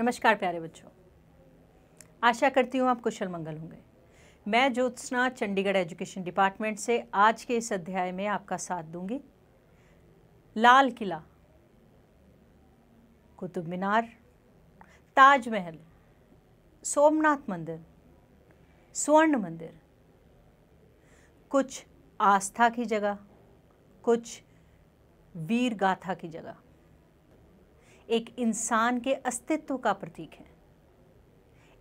नमस्कार प्यारे बच्चों आशा करती हूँ आप कुशल मंगल होंगे मैं ज्योत्सना चंडीगढ़ एजुकेशन डिपार्टमेंट से आज के इस अध्याय में आपका साथ दूंगी लाल किला कुतुब मीनार ताजमहल सोमनाथ मंदिर स्वर्ण मंदिर कुछ आस्था की जगह कुछ वीर गाथा की जगह एक इंसान के अस्तित्व का प्रतीक है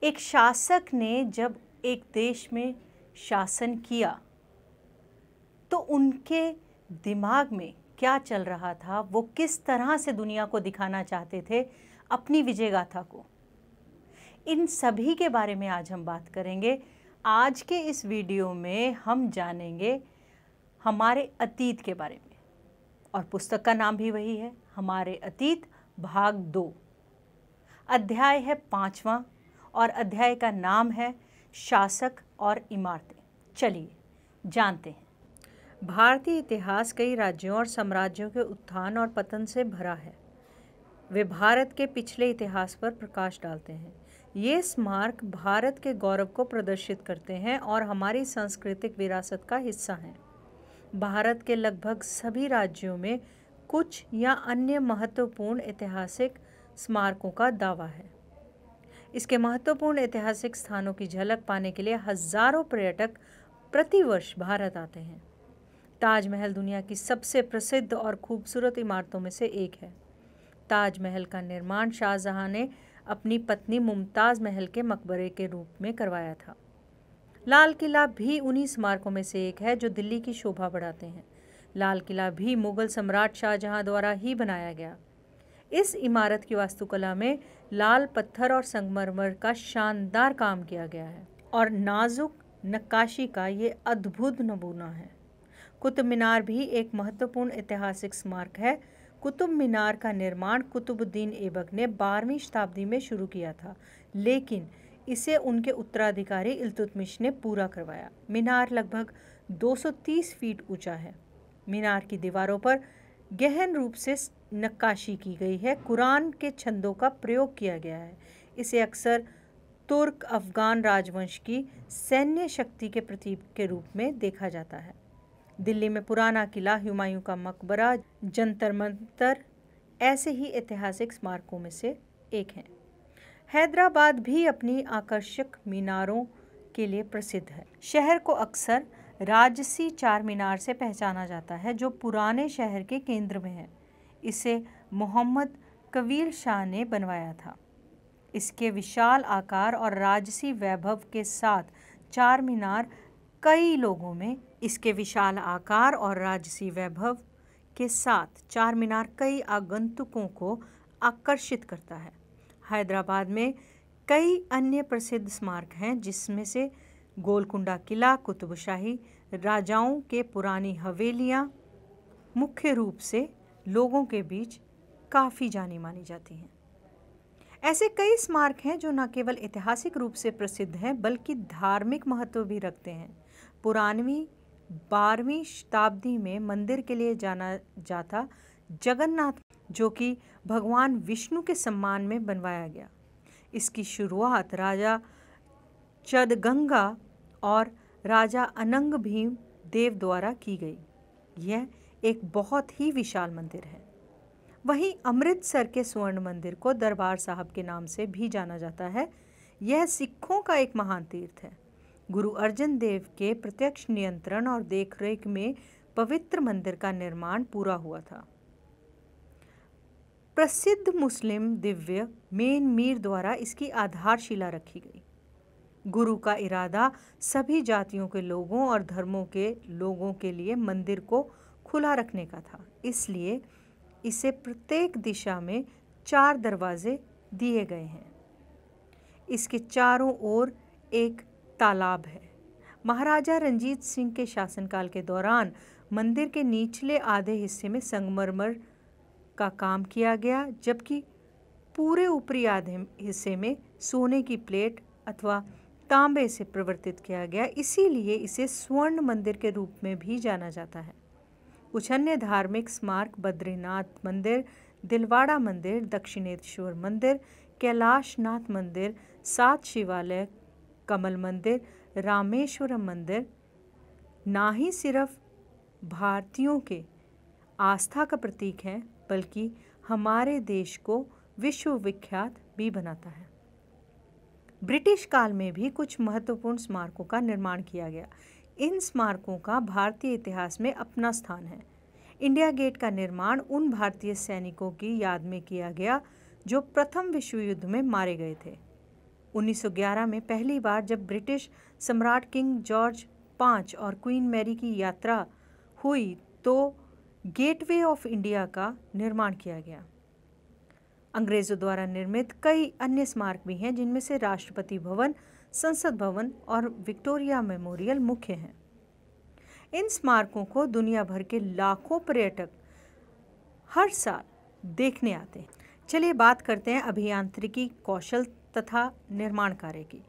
एक शासक ने जब एक देश में शासन किया तो उनके दिमाग में क्या चल रहा था वो किस तरह से दुनिया को दिखाना चाहते थे अपनी विजय गाथा को इन सभी के बारे में आज हम बात करेंगे आज के इस वीडियो में हम जानेंगे हमारे अतीत के बारे में और पुस्तक का नाम भी वही है हमारे अतीत भाग दो अध्याय है पांचवा और अध्याय का नाम है शासक और इमारतें चलिए जानते हैं भारतीय इतिहास कई राज्यों और साम्राज्यों के उत्थान और पतन से भरा है वे भारत के पिछले इतिहास पर प्रकाश डालते हैं ये स्मारक भारत के गौरव को प्रदर्शित करते हैं और हमारी सांस्कृतिक विरासत का हिस्सा हैं भारत के लगभग सभी राज्यों में कुछ या अन्य महत्वपूर्ण ऐतिहासिक स्मारकों का दावा है इसके महत्वपूर्ण ऐतिहासिक स्थानों की झलक पाने के लिए हजारों पर्यटक प्रतिवर्ष भारत आते हैं ताजमहल दुनिया की सबसे प्रसिद्ध और खूबसूरत इमारतों में से एक है ताजमहल का निर्माण शाहजहां ने अपनी पत्नी मुमताज़ महल के मकबरे के रूप में करवाया था लाल किला भी उन्हीं स्मारकों में से एक है जो दिल्ली की शोभा बढ़ाते हैं लाल किला भी मुग़ल सम्राट शाहजहाँ द्वारा ही बनाया गया इस इमारत की वास्तुकला में लाल पत्थर और संगमरमर का शानदार काम किया गया है और नाजुक नक्काशी का ये अद्भुत नमूना है कुतुब मीनार भी एक महत्वपूर्ण ऐतिहासिक स्मारक है कुतुब मीनार का निर्माण कुतुबुद्दीन ऐबक ने बारहवीं शताब्दी में शुरू किया था लेकिन इसे उनके उत्तराधिकारी इल्तुतमिश ने पूरा करवाया मीनार लगभग 230 फीट ऊंचा है मीनार की दीवारों पर गहन रूप से नक्काशी की गई है कुरान के छंदों का प्रयोग किया गया है इसे अक्सर तुर्क अफगान राजवंश की सैन्य शक्ति के प्रतीक के रूप में देखा जाता है दिल्ली में पुराना किला हुमायूं का मकबरा जंतर मंतर ऐसे ही ऐतिहासिक स्मारकों में से एक हैं हैदराबाद भी अपनी आकर्षक मीनारों के लिए प्रसिद्ध है शहर को अक्सर राजसी चार मीनार से पहचाना जाता है जो पुराने शहर के केंद्र में है इसे मोहम्मद कबीर शाह ने बनवाया था इसके विशाल आकार और राजसी वैभव के साथ चार मीनार कई लोगों में इसके विशाल आकार और राजसी वैभव के साथ चार मीनार कई आगंतुकों को आकर्षित करता है हैदराबाद में कई अन्य प्रसिद्ध स्मारक हैं जिसमें से गोलकुंडा किला कुतुबशाही राजाओं के पुरानी हवेलियाँ मुख्य रूप से लोगों के बीच काफ़ी जानी मानी जाती हैं ऐसे कई स्मारक हैं जो न केवल ऐतिहासिक रूप से प्रसिद्ध हैं बल्कि धार्मिक महत्व भी रखते हैं पुरानवी बारहवीं शताब्दी में मंदिर के लिए जाना जाता जगन्नाथ जो कि भगवान विष्णु के सम्मान में बनवाया गया इसकी शुरुआत राजा चदगंगा और राजा अनंग भीम देव द्वारा की गई यह एक बहुत ही विशाल मंदिर है वहीं अमृतसर के स्वर्ण मंदिर को दरबार साहब के नाम से भी जाना जाता है यह सिखों का एक महान तीर्थ है गुरु अर्जन देव के प्रत्यक्ष नियंत्रण और देखरेख में पवित्र मंदिर का निर्माण पूरा हुआ था प्रसिद्ध मुस्लिम दिव्य मेन मीर द्वारा इसकी आधारशिला रखी गई गुरु का इरादा सभी जातियों के लोगों और धर्मों के लोगों के लिए मंदिर को खुला रखने का था इसलिए इसे प्रत्येक दिशा में चार दरवाजे दिए गए हैं इसके चारों ओर एक तालाब है महाराजा रंजीत सिंह के शासनकाल के दौरान मंदिर के निचले आधे हिस्से में संगमरमर का काम किया गया जबकि पूरे ऊपरी आधे हिस्से में सोने की प्लेट अथवा तांबे से परिवर्तित किया गया इसीलिए इसे स्वर्ण मंदिर के रूप में भी जाना जाता है कुछ अन्य धार्मिक स्मारक बद्रीनाथ मंदिर दिलवाड़ा मंदिर दक्षिणेश्वर मंदिर कैलाशनाथ मंदिर सात शिवालय कमल मंदिर रामेश्वरम मंदिर ना ही सिर्फ भारतीयों के आस्था का प्रतीक है बल्कि हमारे देश को विश्वविख्यात भी बनाता है ब्रिटिश काल में भी कुछ महत्वपूर्ण स्मारकों का निर्माण किया गया इन स्मारकों का भारतीय इतिहास में अपना स्थान है इंडिया गेट का निर्माण उन भारतीय सैनिकों की याद में किया गया जो प्रथम विश्व युद्ध में मारे गए थे 1911 में पहली बार जब ब्रिटिश सम्राट किंग जॉर्ज पाँच और क्वीन मैरी की यात्रा हुई तो गेटवे ऑफ इंडिया का निर्माण किया गया अंग्रेज़ों द्वारा निर्मित कई अन्य स्मारक भी हैं जिनमें से राष्ट्रपति भवन संसद भवन और विक्टोरिया मेमोरियल मुख्य हैं इन स्मारकों को दुनिया भर के लाखों पर्यटक हर साल देखने आते हैं चलिए बात करते हैं अभियांत्रिकी कौशल तथा निर्माण कार्य की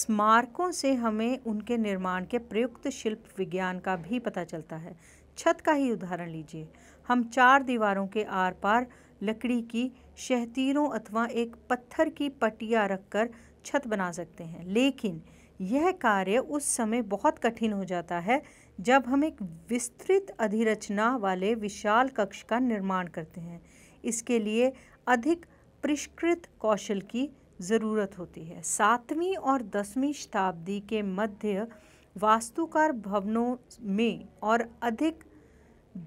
स्मारकों से हमें उनके निर्माण के प्रयुक्त शिल्प विज्ञान का भी पता चलता है छत का ही उदाहरण लीजिए हम चार दीवारों के आर पार लकड़ी की शहतीरों अथवा एक पत्थर की पटिया रखकर छत बना सकते हैं लेकिन यह कार्य उस समय बहुत कठिन हो जाता है जब हम एक विस्तृत अधिरचना वाले विशाल कक्ष का निर्माण करते हैं इसके लिए अधिक परिष्कृत कौशल की ज़रूरत होती है सातवीं और दसवीं शताब्दी के मध्य वास्तुकार भवनों में और अधिक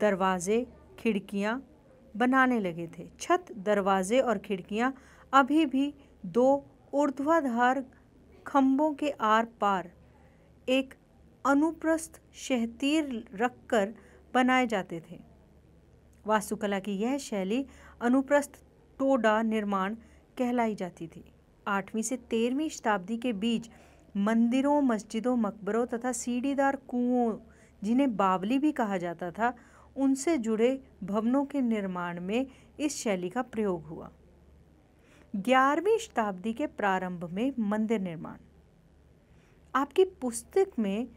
दरवाजे खिड़कियाँ बनाने लगे थे छत दरवाजे और खिड़कियां अभी भी दो ऊर्ध्वाधार खम्भों के आर पार एक अनुप्रस्थ शहतीर रखकर बनाए जाते थे वास्तुकला की यह शैली अनुप्रस्थ टोडा निर्माण कहलाई जाती थी आठवीं से तेरहवीं शताब्दी के बीच मंदिरों मस्जिदों मकबरों तथा सीढ़ीदार कुओं जिन्हें बावली भी कहा जाता था उनसे जुड़े भवनों के निर्माण में इस शैली का प्रयोग हुआ ग्यारहवीं शताब्दी के प्रारंभ में मंदिर निर्माण आपकी पुस्तक में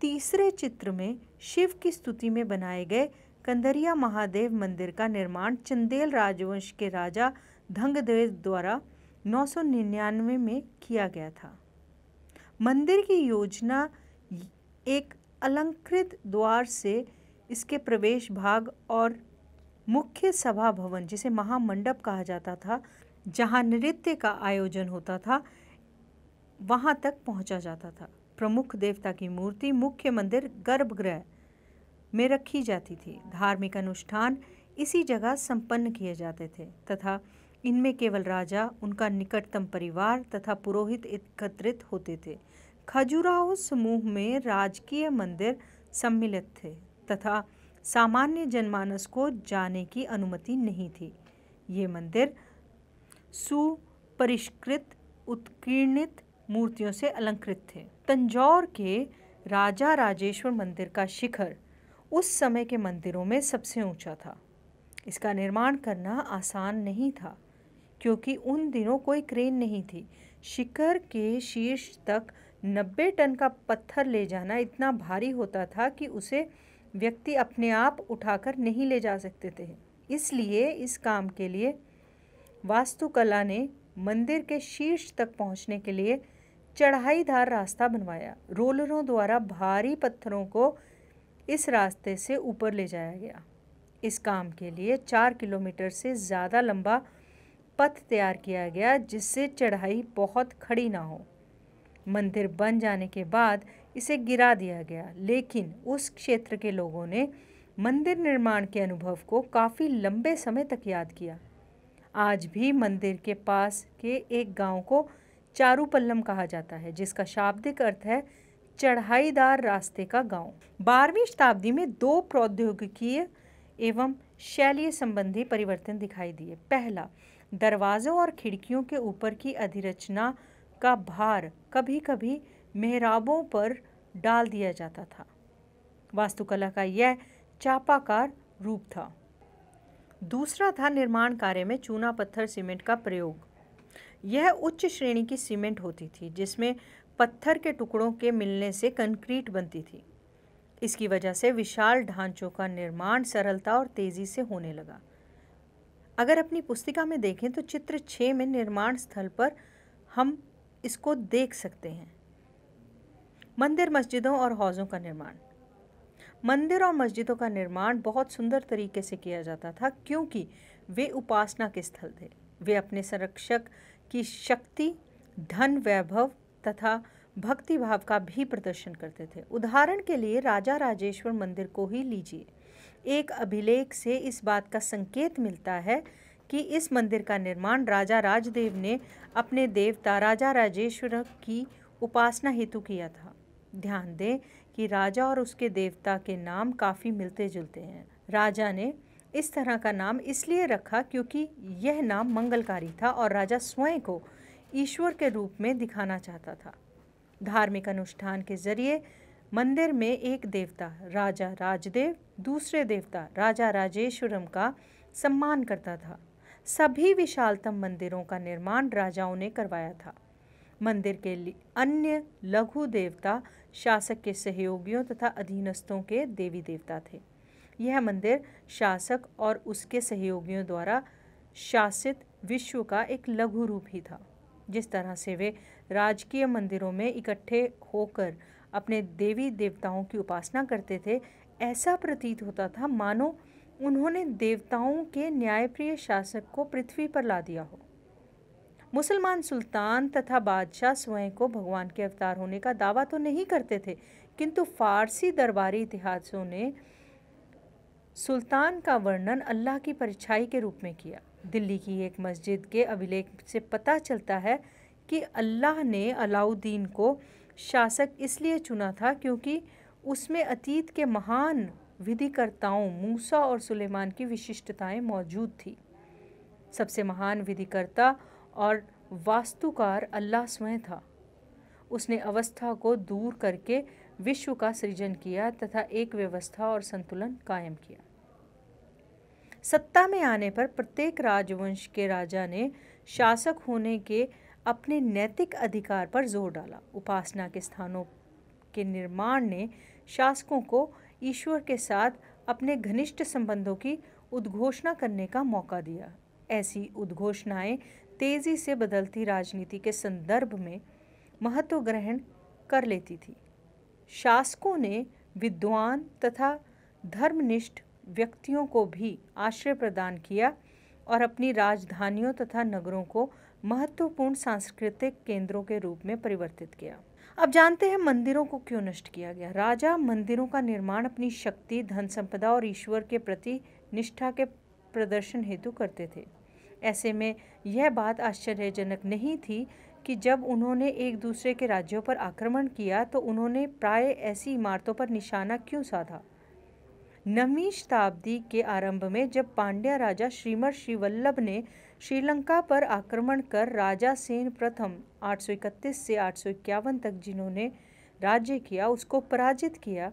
तीसरे चित्र में शिव की स्तुति में बनाए गए कंदरिया महादेव मंदिर का निर्माण चंदेल राजवंश के राजा धंगदेव द्वारा 999 में किया गया था मंदिर की योजना एक अलंकृत द्वार से इसके प्रवेश भाग और मुख्य सभा भवन जिसे महामंडप कहा जाता था जहाँ नृत्य का आयोजन होता था वहाँ तक पहुँचा जाता था प्रमुख देवता की मूर्ति मुख्य मंदिर गर्भगृह में रखी जाती थी धार्मिक अनुष्ठान इसी जगह संपन्न किए जाते थे तथा इनमें केवल राजा उनका निकटतम परिवार तथा पुरोहित एकत्रित होते थे खजुराहो समूह में राजकीय मंदिर सम्मिलित थे तथा सामान्य जनमानस को जाने की अनुमति नहीं थी ये मंदिर सुपरिष्कृत उत्कीर्णित मूर्तियों से अलंकृत थे तंजौर के राजा राजेश्वर मंदिर का शिखर उस समय के मंदिरों में सबसे ऊंचा था इसका निर्माण करना आसान नहीं था क्योंकि उन दिनों कोई क्रेन नहीं थी शिखर के शीर्ष तक 90 टन का पत्थर ले जाना इतना भारी होता था कि उसे व्यक्ति अपने आप उठाकर नहीं ले जा सकते थे इसलिए इस काम के लिए वास्तुकला ने मंदिर के शीर्ष तक पहुंचने के लिए चढ़ाईदार रास्ता बनवाया रोलरों द्वारा भारी पत्थरों को इस रास्ते से ऊपर ले जाया गया इस काम के लिए चार किलोमीटर से ज़्यादा लंबा पथ तैयार किया गया जिससे चढ़ाई बहुत खड़ी ना हो मंदिर बन जाने के बाद इसे गिरा दिया गया लेकिन उस क्षेत्र के लोगों ने मंदिर निर्माण के अनुभव को काफ़ी लंबे समय तक याद किया आज भी मंदिर के पास के एक गांव को चारूपल्लम कहा जाता है जिसका शाब्दिक अर्थ है चढ़ाईदार रास्ते का गांव। बारहवीं शताब्दी में दो प्रौद्योगिकीय एवं शैलीय संबंधी परिवर्तन दिखाई दिए पहला दरवाज़ों और खिड़कियों के ऊपर की अधिरचना का भार कभी कभी मेहराबों पर डाल दिया जाता था वास्तुकला का यह चापाकार रूप था दूसरा था निर्माण कार्य में चूना पत्थर सीमेंट का प्रयोग यह उच्च श्रेणी की सीमेंट होती थी जिसमें पत्थर के टुकड़ों के मिलने से कंक्रीट बनती थी इसकी वजह से विशाल ढांचों का निर्माण सरलता और तेज़ी से होने लगा अगर अपनी पुस्तिका में देखें तो चित्र छः में निर्माण स्थल पर हम इसको देख सकते हैं मंदिर मस्जिदों और हौज़ों का निर्माण मंदिर और मस्जिदों का निर्माण बहुत सुंदर तरीके से किया जाता था क्योंकि वे उपासना के स्थल थे वे अपने संरक्षक की शक्ति धन वैभव तथा भक्ति भाव का भी प्रदर्शन करते थे उदाहरण के लिए राजा राजेश्वर मंदिर को ही लीजिए एक अभिलेख से इस बात का संकेत मिलता है कि इस मंदिर का निर्माण राजा राजदेव ने अपने देवता राजा राजेश्वर की उपासना हेतु किया था ध्यान दें कि राजा और उसके देवता के नाम काफ़ी मिलते जुलते हैं राजा ने इस तरह का नाम इसलिए रखा क्योंकि यह नाम मंगलकारी था और राजा स्वयं को ईश्वर के रूप में दिखाना चाहता था धार्मिक अनुष्ठान के जरिए मंदिर में एक देवता राजा राजदेव दूसरे देवता राजा राजेश्वरम का सम्मान करता था सभी विशालतम मंदिरों का निर्माण राजाओं ने करवाया था मंदिर के लिए अन्य लघु देवता शासक के सहयोगियों तथा अधीनस्थों के देवी देवता थे यह मंदिर शासक और उसके सहयोगियों द्वारा शासित विश्व का एक लघु रूप ही था जिस तरह से वे राजकीय मंदिरों में इकट्ठे होकर अपने देवी देवताओं की उपासना करते थे ऐसा प्रतीत होता था मानो उन्होंने देवताओं के न्यायप्रिय शासक को पृथ्वी पर ला दिया हो मुसलमान सुल्तान तथा बादशाह स्वयं को भगवान के अवतार होने का दावा तो नहीं करते थे किंतु फारसी दरबारी इतिहासों ने सुल्तान का वर्णन अल्लाह की परछाई के रूप में किया दिल्ली की एक मस्जिद के अभिलेख से पता चलता है कि अल्लाह ने अलाउद्दीन को शासक इसलिए चुना था क्योंकि उसमें अतीत के महान विधिकर्ताओं मूसा और सुलेमान की विशिष्टताएं मौजूद थी सबसे महान विधिकर्ता और वास्तुकार अल्लाह स्वयं था उसने अवस्था को दूर करके विश्व का सृजन किया तथा एक व्यवस्था और संतुलन कायम किया सत्ता में आने पर प्रत्येक राजवंश के राजा ने शासक होने के अपने नैतिक अधिकार पर जोर डाला उपासना के स्थानों के निर्माण ने शासकों को ईश्वर के साथ अपने घनिष्ठ संबंधों की उद्घोषणा करने का मौका दिया ऐसी उद्घोषणाएं तेज़ी से बदलती राजनीति के संदर्भ में महत्व ग्रहण कर लेती थी शासकों ने विद्वान तथा धर्मनिष्ठ व्यक्तियों को भी आश्रय प्रदान किया और अपनी राजधानियों तथा नगरों को महत्वपूर्ण सांस्कृतिक केंद्रों के रूप में परिवर्तित किया अब जानते हैं मंदिरों को क्यों नष्ट किया गया राजा मंदिरों का निर्माण अपनी शक्ति धन संपदा और ईश्वर के प्रति निष्ठा के प्रदर्शन हेतु करते थे ऐसे में यह बात आश्चर्यजनक नहीं थी कि जब उन्होंने एक दूसरे के राज्यों पर आक्रमण किया तो उन्होंने प्राय ऐसी इमारतों पर निशाना क्यों साधा नवी शताब्दी के आरंभ में जब पांड्या राजा श्रीमर श्रीवल्लभ ने श्रीलंका पर आक्रमण कर राजा सेन प्रथम 831 से 851 तक जिन्होंने राज्य किया उसको पराजित किया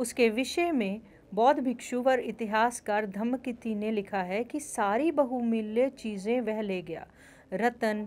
उसके विषय में बौद्ध भिक्षु व इतिहासकार धम्मकिति ने लिखा है कि सारी बहुमूल्य चीज़ें वह ले गया रतन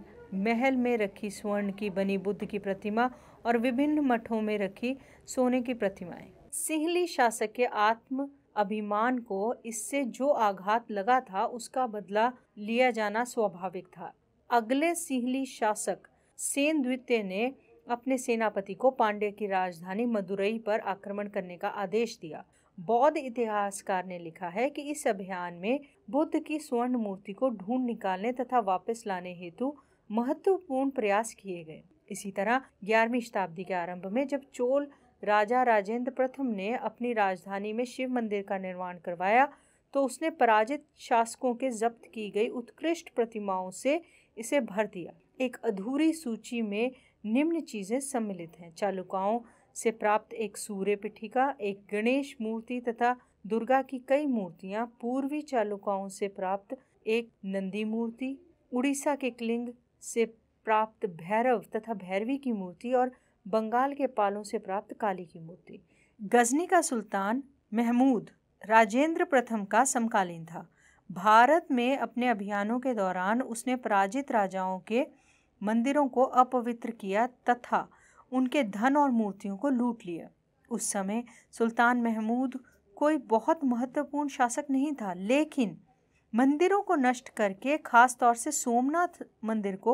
महल में रखी स्वर्ण की बनी बुद्ध की प्रतिमा और विभिन्न मठों में रखी सोने की प्रतिमाएं सिंहली शासक के आत्म अभिमान को इससे जो आघात लगा था उसका बदला लिया जाना स्वाभाविक था अगले सिंहली शासक सेन द्वितीय ने अपने सेनापति को पांडे की राजधानी मदुरई पर आक्रमण करने का आदेश दिया बौद्ध इतिहासकार ने लिखा है कि इस अभियान में बुद्ध की स्वर्ण मूर्ति को ढूंढ निकालने तथा वापस लाने हेतु महत्वपूर्ण प्रयास किए गए इसी तरह ग्यारहवीं शताब्दी के आरंभ में जब चोल राजा राजेंद्र प्रथम ने अपनी राजधानी में शिव मंदिर का निर्माण करवाया तो उसने पराजित शासकों के जब्त की गई उत्कृष्ट प्रतिमाओं से इसे भर दिया एक अधूरी सूची में निम्न चीज़ें सम्मिलित हैं चालुकाओं से प्राप्त एक सूर्य पिठिका एक गणेश मूर्ति तथा दुर्गा की कई मूर्तियां पूर्वी चालुकाओं से प्राप्त एक नंदी मूर्ति उड़ीसा के क्लिंग से प्राप्त भैरव तथा भैरवी की मूर्ति और बंगाल के पालों से प्राप्त काली की मूर्ति गजनी का सुल्तान महमूद राजेंद्र प्रथम का समकालीन था भारत में अपने अभियानों के दौरान उसने पराजित राजाओं के मंदिरों को अपवित्र किया तथा उनके धन और मूर्तियों को लूट लिया उस समय सुल्तान महमूद कोई बहुत महत्वपूर्ण शासक नहीं था लेकिन मंदिरों को नष्ट करके ख़ास तौर से सोमनाथ मंदिर को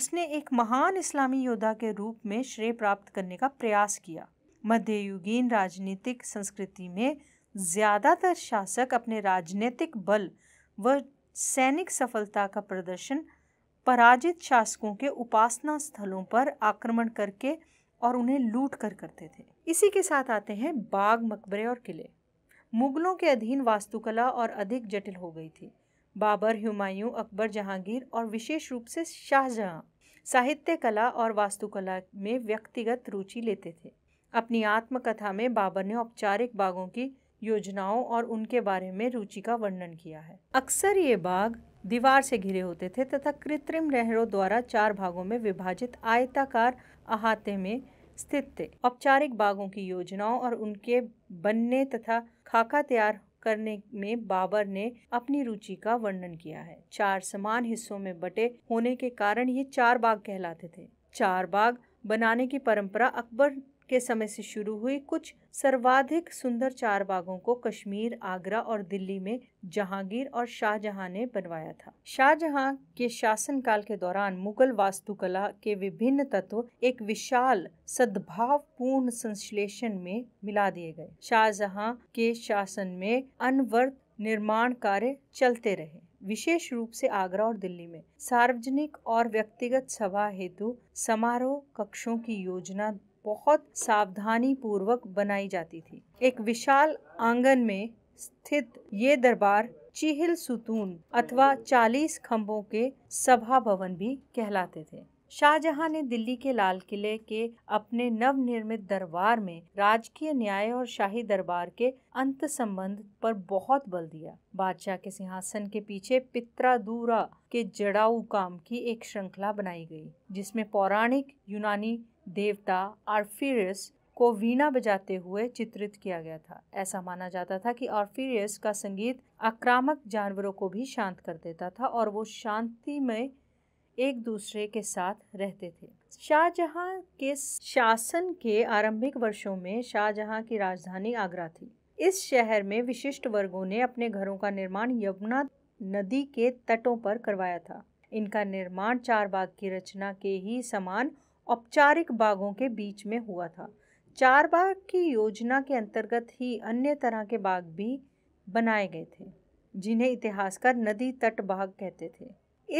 उसने एक महान इस्लामी योद्धा के रूप में श्रेय प्राप्त करने का प्रयास किया मध्ययुगीन राजनीतिक संस्कृति में ज़्यादातर शासक अपने राजनीतिक बल व सैनिक सफलता का प्रदर्शन पराजित शासकों के उपासना स्थलों पर आक्रमण करके और उन्हें लूट कर करते थे इसी के साथ आते हैं बाग मकबरे और किले मुगलों के अधीन वास्तुकला और अधिक जटिल हो गई थी बाबर हुमायूं अकबर जहांगीर और विशेष रूप से शाहजहां साहित्य कला और वास्तुकला में व्यक्तिगत रुचि लेते थे अपनी आत्मकथा में बाबर ने औपचारिक बागों की योजनाओं और उनके बारे में रुचि का वर्णन किया है अक्सर ये बाग दीवार से घिरे होते थे तथा कृत्रिम नहरों द्वारा चार भागों में विभाजित आयताकार अहाते में स्थित थे औपचारिक बागों की योजनाओं और उनके बनने तथा खाका तैयार करने में बाबर ने अपनी रुचि का वर्णन किया है चार समान हिस्सों में बटे होने के कारण ये चार बाग कहलाते थे चार बाग बनाने की परंपरा अकबर के समय से शुरू हुई कुछ सर्वाधिक सुंदर चार बागों को कश्मीर आगरा और दिल्ली में जहांगीर और शाहजहां ने बनवाया था शाहजहां के शासनकाल के दौरान मुगल वास्तुकला के विभिन्न तत्व एक विशाल सद्भावपूर्ण संश्लेषण में मिला दिए गए शाहजहां के शासन में अनवर्त निर्माण कार्य चलते रहे विशेष रूप से आगरा और दिल्ली में सार्वजनिक और व्यक्तिगत सभा हेतु समारोह कक्षों की योजना बहुत सावधानी पूर्वक बनाई जाती थी एक विशाल आंगन में स्थित ये दरबार चिहिल सुतून अथवा चालीस खम्भों के सभा भवन भी कहलाते थे शाहजहां ने दिल्ली के लाल किले के अपने नव निर्मित दरबार में राजकीय न्याय और शाही दरबार के अंत संबंध पर बहुत बल दिया बादशाह के सिंहासन के पीछे पित्रा दूरा के जड़ाऊ काम की एक श्रृंखला बनाई गई जिसमें पौराणिक यूनानी देवता आर्फिरियस को वीणा बजाते हुए चित्रित किया गया था ऐसा माना जाता था कि आर्फिरियस का संगीत आक्रामक जानवरों को भी शांत कर देता था और वो शांति में एक दूसरे के साथ रहते थे शाहजहां के शासन के आरंभिक वर्षों में शाहजहां की राजधानी आगरा थी इस शहर में विशिष्ट वर्गों ने अपने घरों का निर्माण यमुना नदी के तटों पर करवाया था इनका निर्माण चार बाग की रचना के ही समान औपचारिक बागों के बीच में हुआ था चार बाग की योजना के अंतर्गत ही अन्य तरह के बाग भी बनाए गए थे जिन्हें इतिहासकार नदी तट बाग कहते थे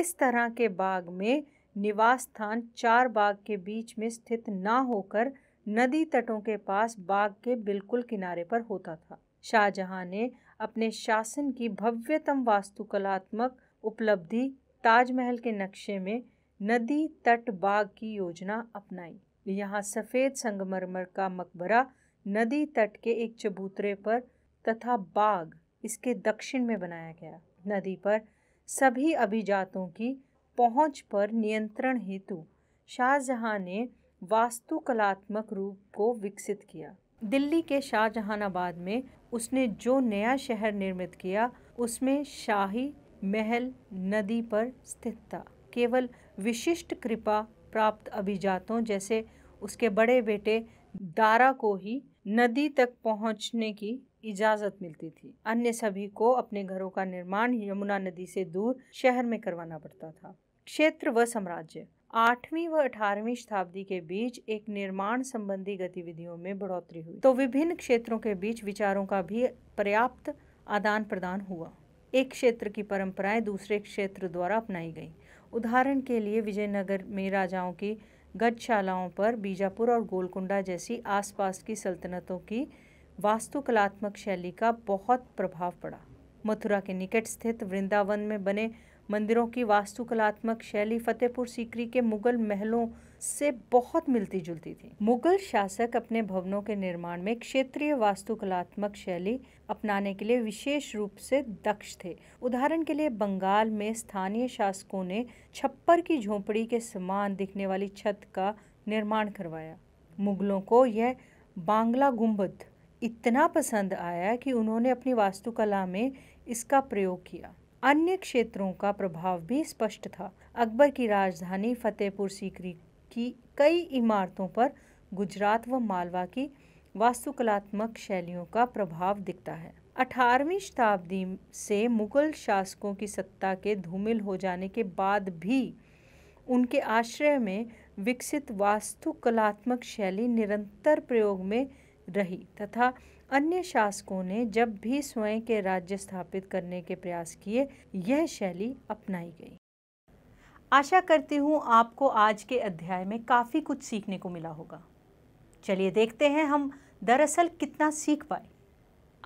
इस तरह के बाग में निवास स्थान चार बाग के बीच में स्थित ना होकर नदी तटों के पास बाग के बिल्कुल किनारे पर होता था शाहजहां ने अपने शासन की भव्यतम वास्तुकलात्मक उपलब्धि ताजमहल के नक्शे में नदी तट बाग की योजना अपनाई यहाँ सफ़ेद संगमरमर का मकबरा नदी तट के एक चबूतरे पर तथा बाग इसके दक्षिण में बनाया गया नदी पर सभी अभिजातों की पहुंच पर नियंत्रण हेतु शाहजहाँ ने वास्तुकलात्मक रूप को विकसित किया दिल्ली के शाहजहानाबाद में उसने जो नया शहर निर्मित किया उसमें शाही महल नदी पर स्थित था केवल विशिष्ट कृपा प्राप्त अभिजातों जैसे उसके बड़े बेटे दारा को ही नदी तक पहुंचने की इजाज़त मिलती थी अन्य सभी को अपने घरों का निर्माण यमुना नदी से दूर शहर में करवाना पड़ता था क्षेत्र व साम्राज्य आठवीं व अठारहवीं शताब्दी के बीच एक निर्माण संबंधी गतिविधियों में बढ़ोतरी हुई तो विभिन्न क्षेत्रों के बीच विचारों का भी पर्याप्त आदान प्रदान हुआ एक क्षेत्र की परंपराएं दूसरे क्षेत्र द्वारा अपनाई गई उदाहरण के लिए विजयनगर में राजाओं की गढ़शालाओं पर बीजापुर और गोलकुंडा जैसी आसपास की सल्तनतों की वास्तुकलात्मक शैली का बहुत प्रभाव पड़ा मथुरा के निकट स्थित वृंदावन में बने मंदिरों की वास्तुकलात्मक शैली फतेहपुर सीकरी के मुगल महलों से बहुत मिलती जुलती थी मुगल शासक अपने भवनों के निर्माण में क्षेत्रीय वास्तुकलात्मक शैली अपनाने के लिए विशेष रूप से दक्ष थे उदाहरण के लिए बंगाल में स्थानीय शासकों ने छप्पर की झोंपड़ी के समान दिखने वाली छत का निर्माण करवाया मुगलों को यह बांग्ला गुंबद इतना पसंद आया कि उन्होंने अपनी वास्तुकला में इसका प्रयोग किया अन्य क्षेत्रों का प्रभाव भी स्पष्ट था अकबर की राजधानी फतेहपुर सीकरी की कई इमारतों पर गुजरात व मालवा की वास्तुकलात्मक शैलियों का प्रभाव दिखता है अठारहवीं शताब्दी से मुगल शासकों की सत्ता के धूमिल हो जाने के बाद भी उनके आश्रय में विकसित वास्तुकलात्मक शैली निरंतर प्रयोग में रही तथा अन्य शासकों ने जब भी स्वयं के राज्य स्थापित करने के प्रयास किए यह शैली अपनाई गई आशा करती हूँ आपको आज के अध्याय में काफ़ी कुछ सीखने को मिला होगा चलिए देखते हैं हम दरअसल कितना सीख पाए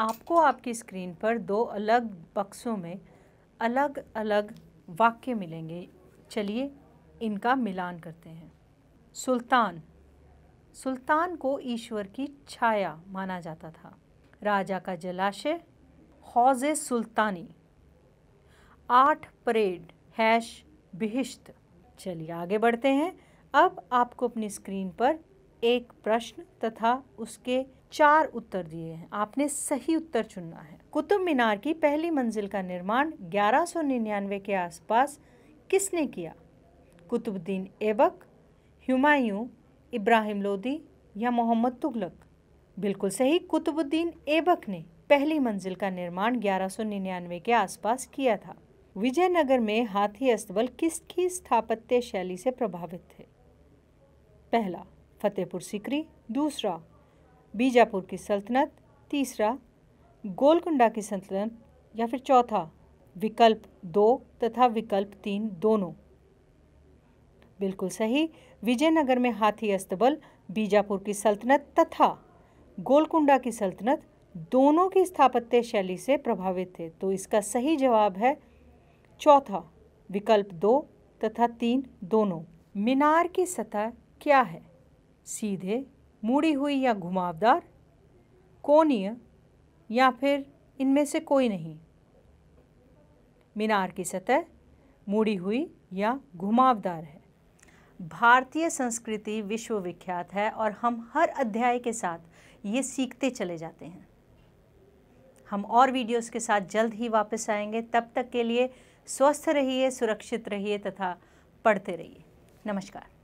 आपको आपकी स्क्रीन पर दो अलग बक्सों में अलग अलग वाक्य मिलेंगे चलिए इनका मिलान करते हैं सुल्तान सुल्तान को ईश्वर की छाया माना जाता था राजा का जलाशय हौज सुल्तानी आठ परेड हैश बिहिश्त चलिए आगे बढ़ते हैं अब आपको अपनी स्क्रीन पर एक प्रश्न तथा उसके चार उत्तर दिए हैं आपने सही उत्तर चुनना है कुतुब मीनार की पहली मंजिल का निर्माण 1199 के आसपास किसने किया कुतुबुद्दीन एबक हुमायूं इब्राहिम लोदी या मोहम्मद तुगलक बिल्कुल सही कुतुबुद्दीन एबक ने पहली मंजिल का निर्माण 1199 के आसपास किया था विजयनगर में हाथी अस्तबल किसकी स्थापत्य शैली से प्रभावित थे पहला फतेहपुर सिकरी दूसरा बीजापुर की सल्तनत तीसरा गोलकुंडा की सल्तनत या फिर चौथा विकल्प दो तथा विकल्प तीन दोनों बिल्कुल सही विजयनगर में हाथी अस्तबल बीजापुर की सल्तनत तथा गोलकुंडा की सल्तनत दोनों की स्थापत्य शैली से प्रभावित थे तो इसका सही जवाब है चौथा विकल्प दो तथा तीन दोनों मीनार की सतह क्या है सीधे मुड़ी हुई या घुमावदार कोणीय या फिर इनमें से कोई नहीं मीनार की सतह मुड़ी हुई या घुमावदार है भारतीय संस्कृति विश्वविख्यात है और हम हर अध्याय के साथ ये सीखते चले जाते हैं हम और वीडियोस के साथ जल्द ही वापस आएंगे तब तक के लिए स्वस्थ रहिए सुरक्षित रहिए तथा पढ़ते रहिए नमस्कार